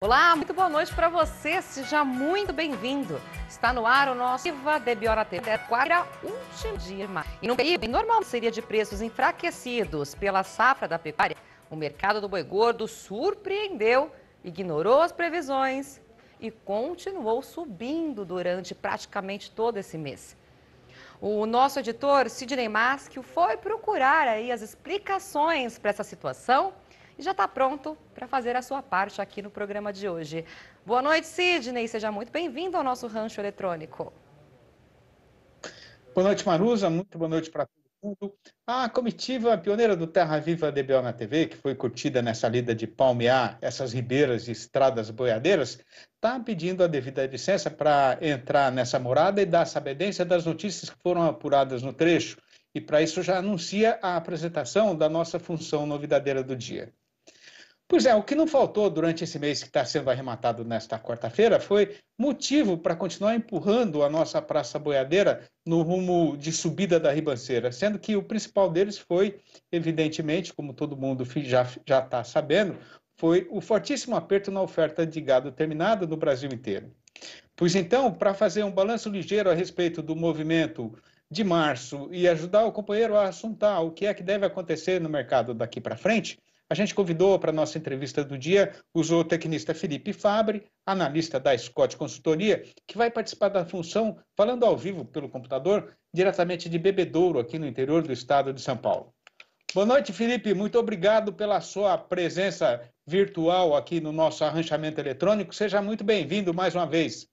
Olá, muito boa noite para você, seja muito bem-vindo. Está no ar o nosso Viva Debiora TV, é quarta último dia. E no período normal seria de preços enfraquecidos pela safra da pecuária, o mercado do boi gordo surpreendeu, ignorou as previsões e continuou subindo durante praticamente todo esse mês. O nosso editor Sidney Maschio foi procurar aí as explicações para essa situação e já está pronto para fazer a sua parte aqui no programa de hoje. Boa noite, Sidney. Seja muito bem-vindo ao nosso rancho eletrônico. Boa noite, Marusa. Muito boa noite para todo mundo. A comitiva pioneira do Terra Viva DBO na TV, que foi curtida nessa lida de palmear essas ribeiras e estradas boiadeiras, está pedindo a devida licença para entrar nessa morada e dar sabedência das notícias que foram apuradas no trecho. E para isso já anuncia a apresentação da nossa função novidadeira do dia. Pois é, o que não faltou durante esse mês que está sendo arrematado nesta quarta-feira foi motivo para continuar empurrando a nossa Praça Boiadeira no rumo de subida da ribanceira, sendo que o principal deles foi, evidentemente, como todo mundo já está sabendo, foi o fortíssimo aperto na oferta de gado terminado no Brasil inteiro. Pois então, para fazer um balanço ligeiro a respeito do movimento de março e ajudar o companheiro a assuntar o que é que deve acontecer no mercado daqui para frente, a gente convidou para a nossa entrevista do dia o zootecnista Felipe Fabre, analista da Scott Consultoria, que vai participar da função falando ao vivo pelo computador, diretamente de Bebedouro, aqui no interior do estado de São Paulo. Boa noite, Felipe. Muito obrigado pela sua presença virtual aqui no nosso arranchamento eletrônico. Seja muito bem-vindo mais uma vez.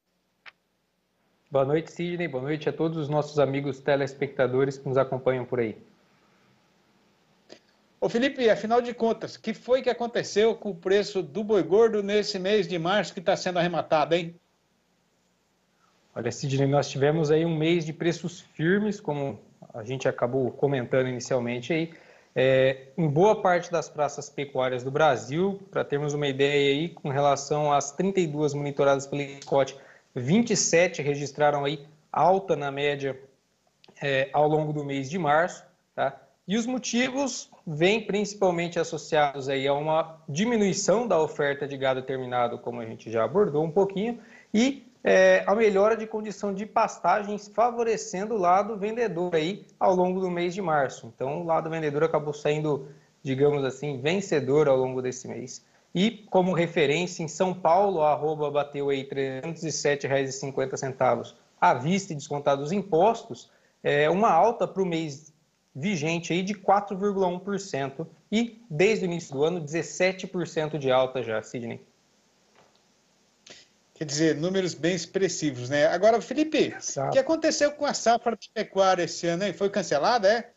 Boa noite, Sidney. Boa noite a todos os nossos amigos telespectadores que nos acompanham por aí. Ô Felipe, afinal de contas, que foi que aconteceu com o preço do boi gordo nesse mês de março que está sendo arrematado, hein? Olha, Sidney, nós tivemos aí um mês de preços firmes, como a gente acabou comentando inicialmente aí, é, em boa parte das praças pecuárias do Brasil. Para termos uma ideia aí, com relação às 32 monitoradas pelo Scott, 27 registraram aí alta na média é, ao longo do mês de março, tá? E os motivos vêm principalmente associados aí a uma diminuição da oferta de gado terminado, como a gente já abordou um pouquinho, e é, a melhora de condição de pastagens favorecendo o lado vendedor aí ao longo do mês de março. Então, o lado vendedor acabou saindo, digamos assim, vencedor ao longo desse mês. E como referência, em São Paulo, a arroba bateu aí R$ 307,50 à vista e descontados os impostos, é uma alta para o mês vigente aí de 4,1% e desde o início do ano 17% de alta já, Sidney. Quer dizer, números bem expressivos, né? Agora, Felipe, Exato. o que aconteceu com a safra de pecuária esse ano, hein? Foi cancelada, é?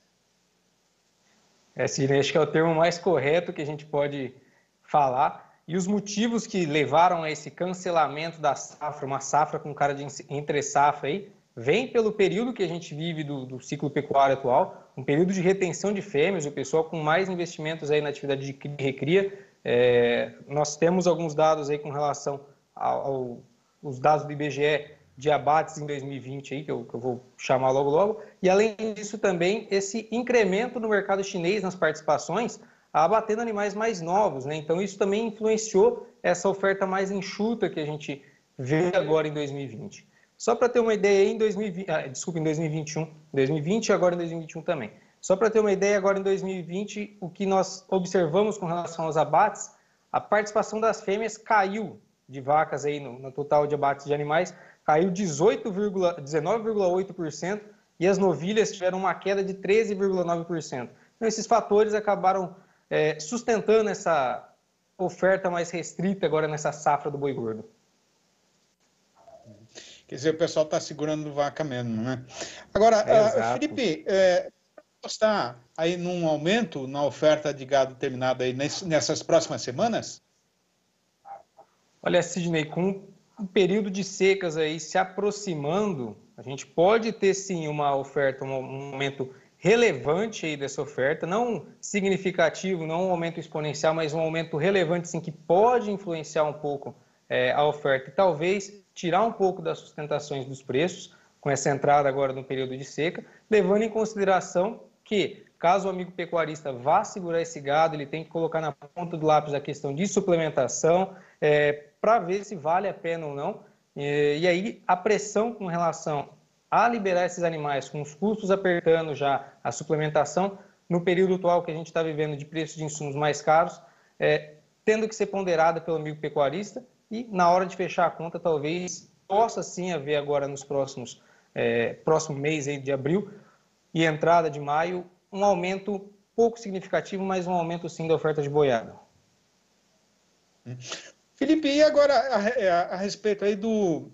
É, Sidney, acho que é o termo mais correto que a gente pode falar. E os motivos que levaram a esse cancelamento da safra, uma safra com cara de entre safra aí, vem pelo período que a gente vive do, do, ciclo pecuário atual, um período de retenção de fêmeas, o pessoal com mais investimentos aí na atividade de recria. É, nós temos alguns dados aí com relação aos ao, dados do IBGE de abates em 2020, aí, que, eu, que eu vou chamar logo logo, e além disso também esse incremento no mercado chinês nas participações, abatendo animais mais novos, né? Então isso também influenciou essa oferta mais enxuta que a gente vê agora em 2020. Só para ter uma ideia, em 2020, ah, desculpa, em 2021, 2020 e agora em 2021 também. Só para ter uma ideia, agora em 2020, o que nós observamos com relação aos abates, a participação das fêmeas caiu de vacas aí no, no total de abates de animais, caiu 19,8% e as novilhas tiveram uma queda de 13,9%. Então, esses fatores acabaram é, sustentando essa oferta mais restrita agora nessa safra do boi gordo. Quer dizer, o pessoal está segurando vaca mesmo, né? Agora, é uh, Felipe, é, aí num aumento na oferta de gado terminado aí nesse, nessas próximas semanas? Olha, Sidney, com um período de secas aí se aproximando, a gente pode ter sim uma oferta, um aumento relevante aí dessa oferta, não significativo, não um aumento exponencial, mas um aumento relevante sim que pode influenciar um pouco é, a oferta. E talvez tirar um pouco das sustentações dos preços, com essa entrada agora no período de seca, levando em consideração que, caso o amigo pecuarista vá segurar esse gado, ele tem que colocar na ponta do lápis a questão de suplementação, é, para ver se vale a pena ou não. E, aí, a pressão com relação a liberar esses animais, com os custos apertando já a suplementação, no período atual que a gente está vivendo de preços de insumos mais caros, é, tendo que ser ponderada pelo amigo pecuarista e na hora de fechar a conta, talvez possa sim haver agora nos próximos é, próximo mês aí de abril e entrada de maio um aumento pouco significativo, mas um aumento sim da oferta de boiada. Felipe, e agora a, a, é, a respeito aí do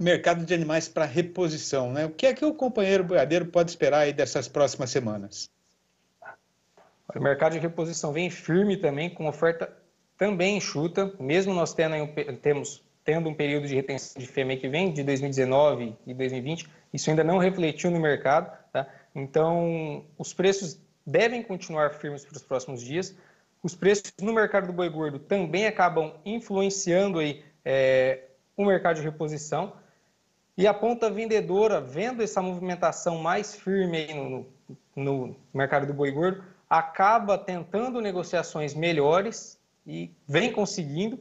mercado de animais para reposição, né? O que é que o companheiro boiadeiro pode esperar aí dessas próximas semanas? O mercado de reposição vem firme também, com oferta também enxuta, mesmo nós tendo, temos, tendo um período de retenção de FEMEI que vem de 2019 e 2020, isso ainda não refletiu no mercado, tá? Então, os preços devem continuar firmes para os próximos dias. Os preços no mercado do boi gordo também acabam influenciando aí, é, o mercado de reposição. E a ponta vendedora, vendo essa movimentação mais firme no, no, mercado do boi gordo, acaba tentando negociações melhores e vem conseguindo,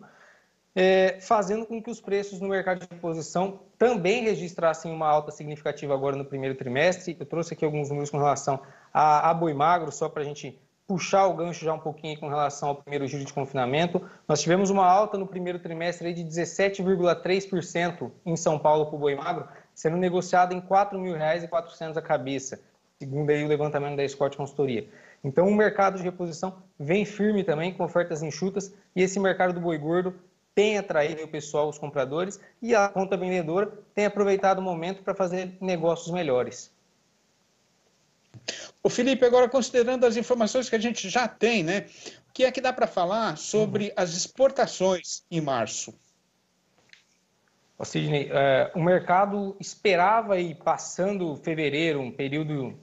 é, fazendo com que os preços no mercado de posição também registrassem uma alta significativa agora no primeiro trimestre. Eu trouxe aqui alguns números com relação a, a boi magro, só para a gente puxar o gancho já um pouquinho com relação ao primeiro giro de confinamento. Nós tivemos uma alta no primeiro trimestre de 17,3% em São Paulo para o boi magro, sendo negociado em R$ 4.400 a cabeça, segundo aí o levantamento da Scott Consultoria. Então, o mercado de reposição vem firme também com ofertas enxutas e esse mercado do boi gordo tem atraído o pessoal, os compradores, e a conta vendedora tem aproveitado o momento para fazer negócios melhores. O Felipe, agora considerando as informações que a gente já tem, né? O que é que dá para falar sobre uhum. as exportações em março? Sidney, é, o mercado esperava e passando fevereiro, um período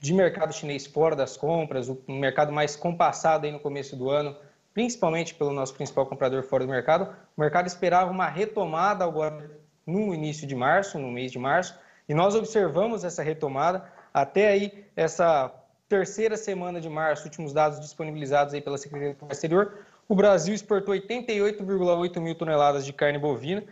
de mercado chinês fora das compras, o mercado mais compassado aí no começo do ano, principalmente pelo nosso principal comprador fora do mercado, o mercado esperava uma retomada agora no início de março, no mês de março, e nós observamos essa retomada até aí essa terceira semana de março, últimos dados disponibilizados aí pela Secretaria do Exterior, o Brasil exportou 88,8 mil toneladas de carne bovina,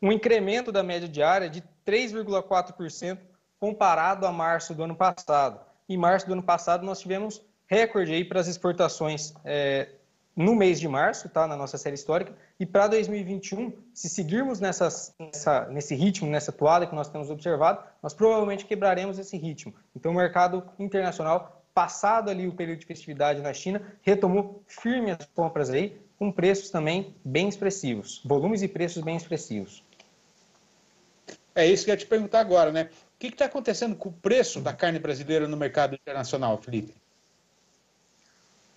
um incremento da média diária de 3,4% comparado a março do ano passado. Em março do ano passado, nós tivemos recorde aí para as exportações é, no mês de março, tá? Na nossa série histórica. E para 2021, se seguirmos nessa, nesse ritmo, nessa toada que nós temos observado, nós provavelmente quebraremos esse ritmo. Então, o mercado internacional, passado ali o período de festividade na China, retomou firme as compras aí, com preços também bem expressivos, volumes e preços bem expressivos. É isso que eu ia te perguntar agora, né? que está acontecendo com o preço da carne brasileira no mercado internacional, Felipe?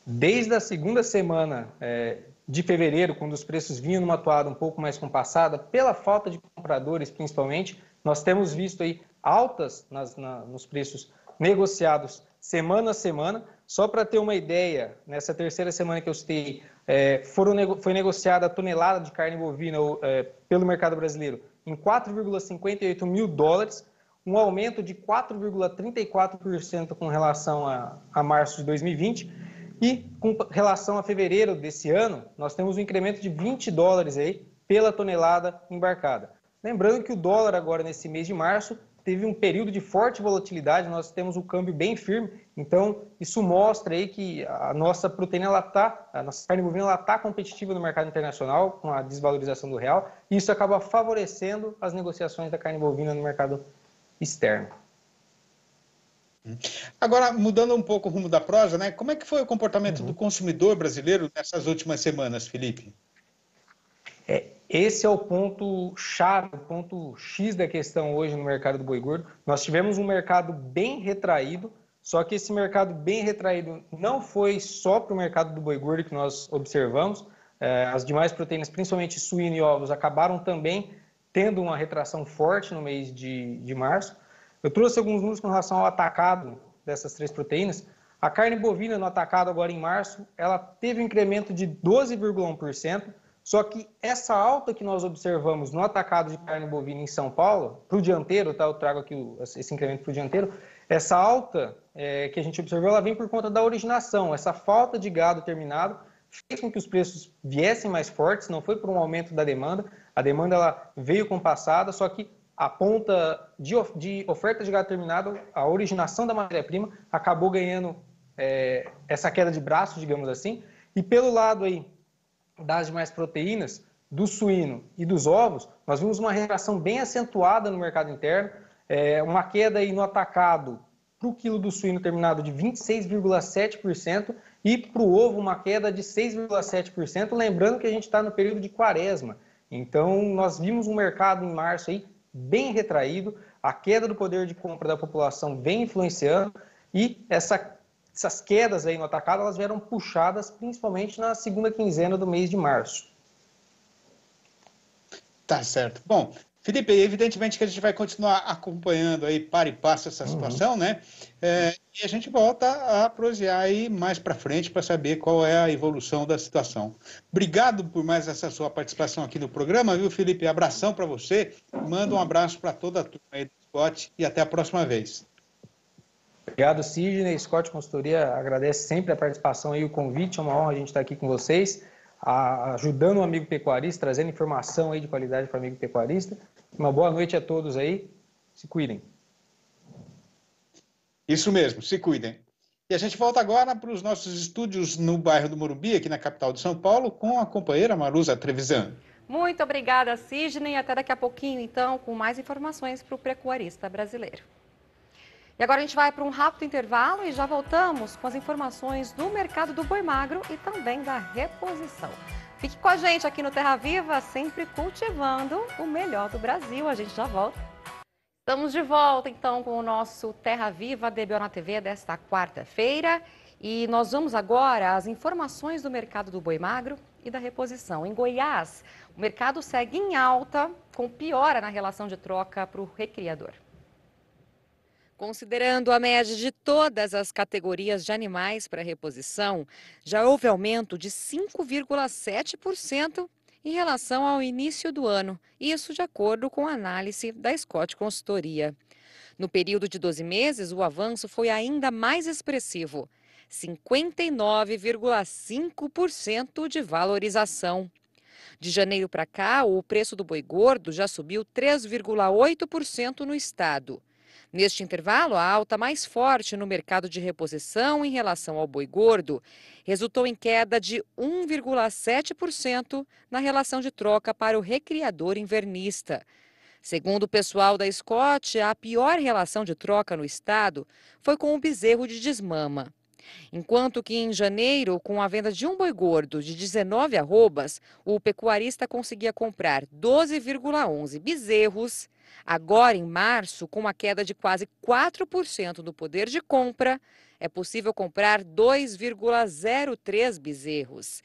Desde a segunda semana é, de fevereiro, quando os preços vinham numa toada um pouco mais compassada, pela falta de compradores principalmente, nós temos visto aí altas nas, na, nos preços negociados semana a semana. Só para ter uma ideia, nessa terceira semana que eu citei, é, foram, foi negociada a tonelada de carne bovina é, pelo mercado brasileiro em 4,58 mil dólares, um aumento de 4,34% com relação a, a março de 2020 e com relação a fevereiro desse ano, nós temos um incremento de 20 dólares aí pela tonelada embarcada. Lembrando que o dólar agora nesse mês de março teve um período de forte volatilidade, nós temos o um câmbio bem firme, então isso mostra aí que a nossa proteína ela tá, a nossa carne bovina ela tá competitiva no mercado internacional com a desvalorização do real, e isso acaba favorecendo as negociações da carne bovina no mercado externo. Agora, mudando um pouco o rumo da prosa, né? como é que foi o comportamento uhum. do consumidor brasileiro nessas últimas semanas, Felipe? É, esse é o ponto chave, o ponto X da questão hoje no mercado do boi gordo. Nós tivemos um mercado bem retraído, só que esse mercado bem retraído não foi só para o mercado do boi gordo que nós observamos. É, as demais proteínas, principalmente suíno e ovos, acabaram também tendo uma retração forte no mês de, de março. Eu trouxe alguns números com relação ao atacado dessas três proteínas. A carne bovina no atacado agora em março, ela teve um incremento de 12,1%, só que essa alta que nós observamos no atacado de carne bovina em São Paulo, para o dianteiro, tá? eu trago aqui o, esse incremento para o dianteiro, essa alta é, que a gente observou, ela vem por conta da originação, essa falta de gado terminado fez com que os preços viessem mais fortes, não foi por um aumento da demanda, a demanda ela veio compassada, só que a ponta de, de oferta de gado terminado, a originação da matéria-prima, acabou ganhando é, essa queda de braço, digamos assim. E pelo lado aí das demais proteínas, do suíno e dos ovos, nós vimos uma reação bem acentuada no mercado interno, é, uma queda aí no atacado para o quilo do suíno terminado de 26,7% e para o ovo uma queda de 6,7%. Lembrando que a gente está no período de quaresma. Então, nós vimos um mercado em março aí bem retraído, a queda do poder de compra da população vem influenciando e essa, essas quedas aí no atacado elas vieram puxadas principalmente na segunda quinzena do mês de março. Tá certo. Bom, Felipe, evidentemente que a gente vai continuar acompanhando aí para e passo essa uhum. situação, uhum. né? É, e a gente volta a prosear aí mais para frente para saber qual é a evolução da situação. Obrigado por mais essa sua participação aqui no programa, viu, Felipe? Abração para você. Manda um abraço para toda a turma aí do Scott e até a próxima vez. Obrigado, Sidney. Scott Consultoria agradece sempre a participação e o convite. É uma honra a gente estar aqui com vocês, ajudando o amigo pecuarista, trazendo informação aí de qualidade para o amigo pecuarista. Uma boa noite a todos aí. Se cuidem. Isso mesmo, se cuidem. E a gente volta agora para os nossos estúdios no bairro do Morumbi, aqui na capital de São Paulo, com a companheira Marusa Trevisan. Muito obrigada, Sidney. Até daqui a pouquinho, então, com mais informações para o precuarista brasileiro. E agora a gente vai para um rápido intervalo e já voltamos com as informações do mercado do boi magro e também da reposição. Fique com a gente aqui no Terra Viva, sempre cultivando o melhor do Brasil. A gente já volta. Estamos de volta então com o nosso Terra Viva DBO na TV desta quarta-feira. E nós vamos agora às informações do mercado do boi magro e da reposição. Em Goiás, o mercado segue em alta, com piora na relação de troca para o recriador. Considerando a média de todas as categorias de animais para reposição, já houve aumento de 5,7% em relação ao início do ano, isso de acordo com a análise da Scott Consultoria. No período de 12 meses, o avanço foi ainda mais expressivo, 59,5% de valorização. De janeiro para cá, o preço do boi gordo já subiu 3,8% no estado. Neste intervalo, a alta mais forte no mercado de reposição em relação ao boi gordo resultou em queda de 1,7% na relação de troca para o recriador invernista. Segundo o pessoal da Scott, a pior relação de troca no estado foi com o bezerro de desmama. Enquanto que em janeiro, com a venda de um boi gordo de 19 arrobas, o pecuarista conseguia comprar 12,11 bezerros Agora, em março, com uma queda de quase 4% do poder de compra, é possível comprar 2,03 bezerros.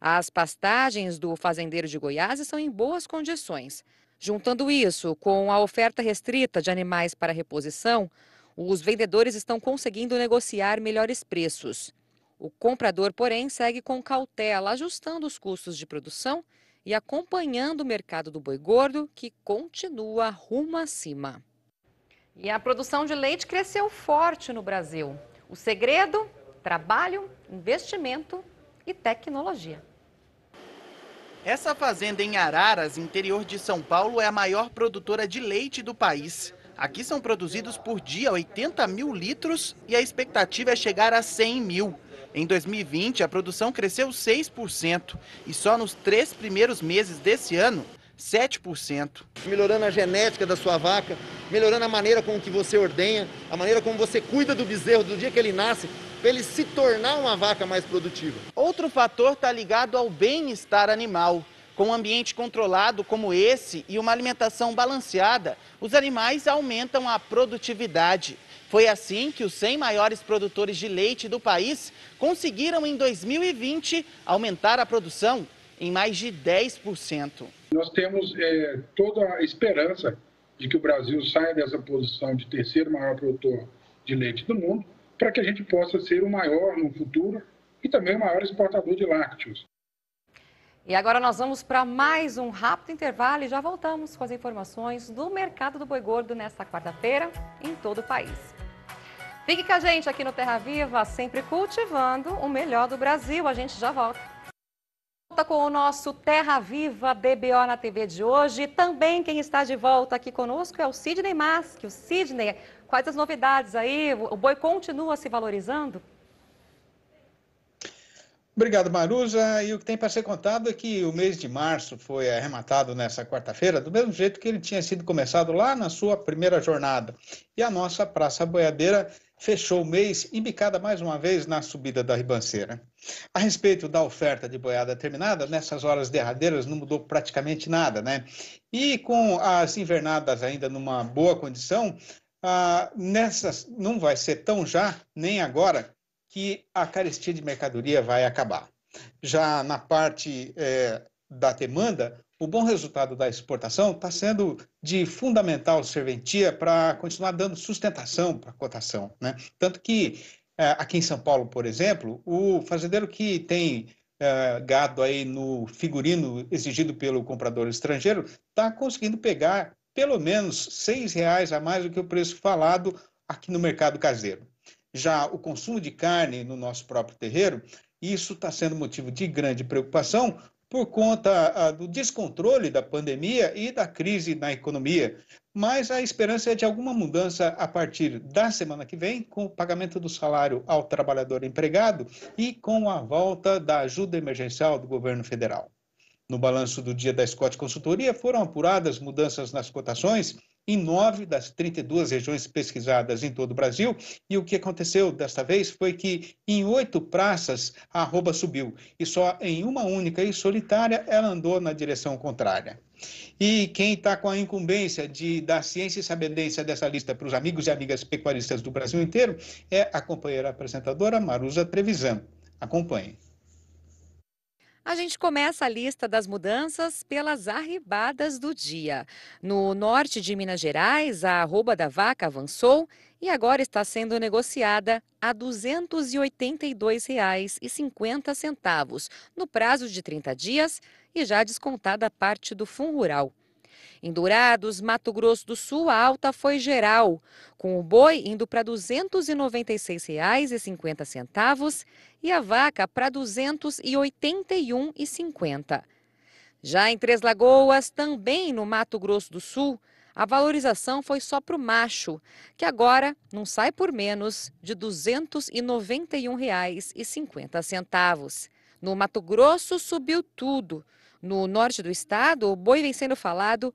As pastagens do fazendeiro de Goiás estão em boas condições. Juntando isso com a oferta restrita de animais para reposição, os vendedores estão conseguindo negociar melhores preços. O comprador, porém, segue com cautela, ajustando os custos de produção e acompanhando o mercado do boi gordo, que continua rumo acima. E a produção de leite cresceu forte no Brasil. O segredo? Trabalho, investimento e tecnologia. Essa fazenda em Araras, interior de São Paulo, é a maior produtora de leite do país. Aqui são produzidos por dia 80 mil litros e a expectativa é chegar a 100 mil. Em 2020, a produção cresceu 6% e só nos três primeiros meses desse ano, 7%. Melhorando a genética da sua vaca, melhorando a maneira com que você ordenha, a maneira como você cuida do bezerro do dia que ele nasce, para ele se tornar uma vaca mais produtiva. Outro fator está ligado ao bem-estar animal. Com um ambiente controlado como esse e uma alimentação balanceada, os animais aumentam a produtividade. Foi assim que os 100 maiores produtores de leite do país conseguiram, em 2020, aumentar a produção em mais de 10%. Nós temos é, toda a esperança de que o Brasil saia dessa posição de terceiro maior produtor de leite do mundo, para que a gente possa ser o maior no futuro e também o maior exportador de lácteos. E agora nós vamos para mais um rápido intervalo e já voltamos com as informações do mercado do boi gordo nesta quarta-feira em todo o país. Fique com a gente aqui no Terra Viva, sempre cultivando o melhor do Brasil. A gente já volta. Volta com o nosso Terra Viva BBO na TV de hoje. Também quem está de volta aqui conosco é o Sidney Mask. O Sidney, quais as novidades aí? O boi continua se valorizando? Obrigado, Maruza. E o que tem para ser contado é que o mês de março foi arrematado nessa quarta-feira, do mesmo jeito que ele tinha sido começado lá na sua primeira jornada. E a nossa Praça Boiadeira fechou o mês embicada mais uma vez na subida da ribanceira. A respeito da oferta de boiada terminada, nessas horas derradeiras não mudou praticamente nada, né? E com as invernadas ainda numa boa condição, ah, nessas não vai ser tão já, nem agora, que a carestia de mercadoria vai acabar. Já na parte é, da demanda, o bom resultado da exportação está sendo de fundamental serventia para continuar dando sustentação para a cotação. Né? Tanto que é, aqui em São Paulo, por exemplo, o fazendeiro que tem é, gado aí no figurino exigido pelo comprador estrangeiro está conseguindo pegar pelo menos R$ reais a mais do que o preço falado aqui no mercado caseiro. Já o consumo de carne no nosso próprio terreiro, isso está sendo motivo de grande preocupação por conta ah, do descontrole da pandemia e da crise na economia. Mas a esperança é de alguma mudança a partir da semana que vem, com o pagamento do salário ao trabalhador empregado e com a volta da ajuda emergencial do governo federal. No balanço do dia da Scott Consultoria foram apuradas mudanças nas cotações em nove das 32 regiões pesquisadas em todo o Brasil. E o que aconteceu desta vez foi que em oito praças a arroba subiu e só em uma única e solitária ela andou na direção contrária. E quem está com a incumbência de dar ciência e sabedência dessa lista para os amigos e amigas pecuaristas do Brasil inteiro é a companheira apresentadora Marusa Trevisan. Acompanhe. A gente começa a lista das mudanças pelas arribadas do dia. No norte de Minas Gerais, a arroba da vaca avançou e agora está sendo negociada a R$ 282,50 no prazo de 30 dias e já descontada a parte do fundo rural. Em Dourados, Mato Grosso do Sul, a alta foi geral, com o boi indo para R$ 296,50 e a vaca para R$ 281,50. Já em Três Lagoas, também no Mato Grosso do Sul, a valorização foi só para o macho, que agora não sai por menos de R$ 291,50. No Mato Grosso, subiu tudo. No norte do estado, o boi vem sendo falado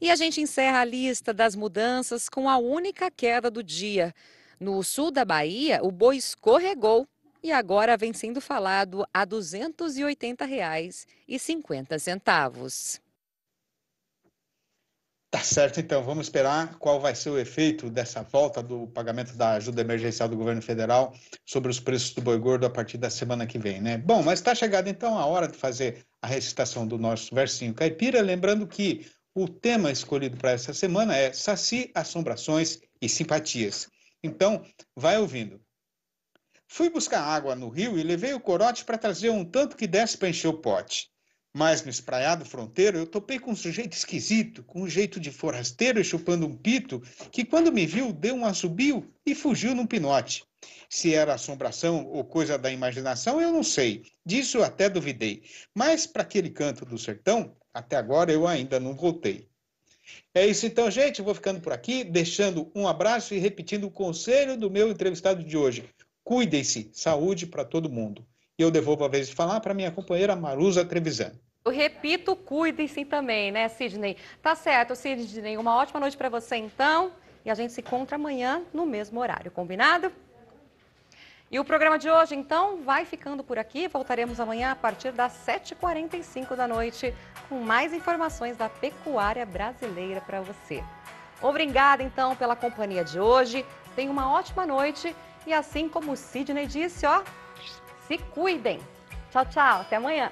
E a gente encerra a lista das mudanças com a única queda do dia. No sul da Bahia, o boi escorregou e agora vem sendo falado a R$ 280,50. Tá certo, então. Vamos esperar qual vai ser o efeito dessa volta do pagamento da ajuda emergencial do governo federal sobre os preços do boi gordo a partir da semana que vem, né? Bom, mas está chegada então a hora de fazer a recitação do nosso versinho caipira. Lembrando que o tema escolhido para essa semana é Saci, Assombrações e Simpatias. Então, vai ouvindo. Fui buscar água no rio e levei o corote para trazer um tanto que desse para encher o pote. Mas no espraiado fronteiro eu topei com um sujeito esquisito, com um jeito de forasteiro chupando um pito, que quando me viu deu um assobio e fugiu num pinote. Se era assombração ou coisa da imaginação, eu não sei. Disso até duvidei. Mas para aquele canto do sertão, até agora eu ainda não voltei. É isso então, gente. vou ficando por aqui, deixando um abraço e repetindo o conselho do meu entrevistado de hoje. Cuidem-se, saúde para todo mundo. E eu devolvo a vez de falar para minha companheira Marusa Trevisan. Eu repito, cuidem-se também, né, Sidney? Tá certo, Sidney. Uma ótima noite para você então. E a gente se encontra amanhã no mesmo horário, combinado? E o programa de hoje, então, vai ficando por aqui. Voltaremos amanhã a partir das 7h45 da noite com mais informações da pecuária brasileira para você. Obrigada, então, pela companhia de hoje. Tenha uma ótima noite e, assim como o Sidney disse, ó, se cuidem. Tchau, tchau. Até amanhã.